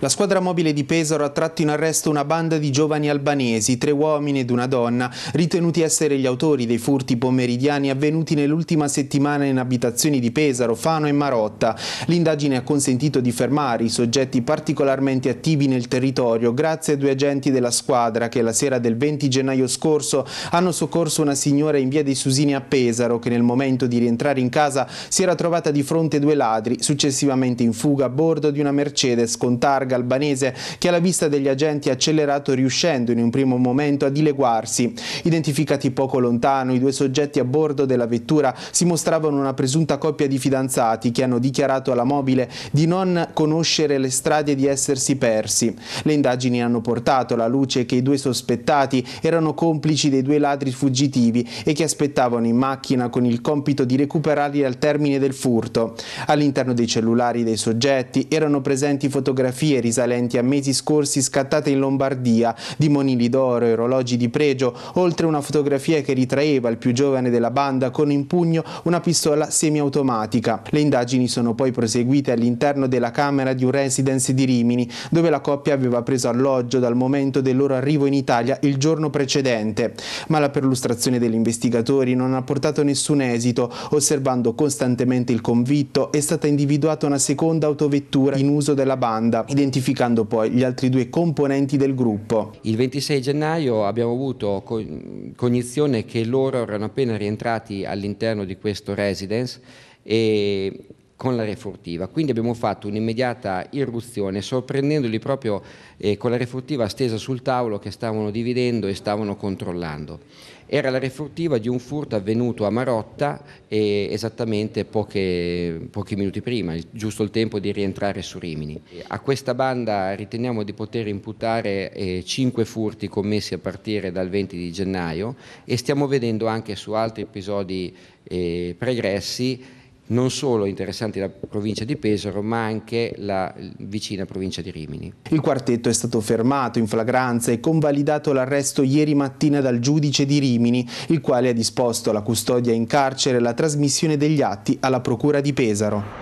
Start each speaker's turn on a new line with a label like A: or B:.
A: La squadra mobile di Pesaro ha tratto in arresto una banda di giovani albanesi, tre uomini ed una donna, ritenuti essere gli autori dei furti pomeridiani avvenuti nell'ultima settimana in abitazioni di Pesaro, Fano e Marotta. L'indagine ha consentito di fermare i soggetti particolarmente attivi nel territorio grazie a due agenti della squadra che la sera del 20 gennaio scorso hanno soccorso una signora in via dei Susini a Pesaro che nel momento di rientrare in casa si era trovata di fronte a due ladri, successivamente in fuga a bordo di una Mercedes con targa targa albanese che alla vista degli agenti ha accelerato riuscendo in un primo momento a dileguarsi. Identificati poco lontano, i due soggetti a bordo della vettura si mostravano una presunta coppia di fidanzati che hanno dichiarato alla mobile di non conoscere le strade e di essersi persi. Le indagini hanno portato alla luce che i due sospettati erano complici dei due ladri fuggitivi e che aspettavano in macchina con il compito di recuperarli al termine del furto. All'interno dei cellulari dei soggetti erano presenti fotografie cortee risalenti a mesi scorsi scattate in Lombardia, di monili d'oro, e orologi di pregio, oltre una fotografia che ritraeva il più giovane della banda con in pugno una pistola semiautomatica. Le indagini sono poi proseguite all'interno della camera di un residence di Rimini, dove la coppia aveva preso alloggio dal momento del loro arrivo in Italia il giorno precedente. Ma la perlustrazione degli investigatori non ha portato nessun esito, osservando costantemente il convitto è stata individuata una seconda autovettura in uso della banda, identificata identificando poi gli altri due componenti del gruppo.
B: Il 26 gennaio abbiamo avuto cognizione che loro erano appena rientrati all'interno di questo residence e con la refurtiva. Quindi abbiamo fatto un'immediata irruzione sorprendendoli proprio eh, con la refurtiva stesa sul tavolo che stavano dividendo e stavano controllando. Era la refurtiva di un furto avvenuto a Marotta eh, esattamente poche, pochi minuti prima, giusto il tempo di rientrare su Rimini. A questa banda riteniamo di poter imputare eh, 5 furti commessi a partire dal 20 di gennaio e stiamo vedendo anche su altri episodi eh, pregressi non solo interessanti la provincia di Pesaro ma anche la vicina provincia di Rimini.
A: Il quartetto è stato fermato in flagranza e convalidato l'arresto ieri mattina dal giudice di Rimini, il quale ha disposto la custodia in carcere e la trasmissione degli atti alla procura di Pesaro.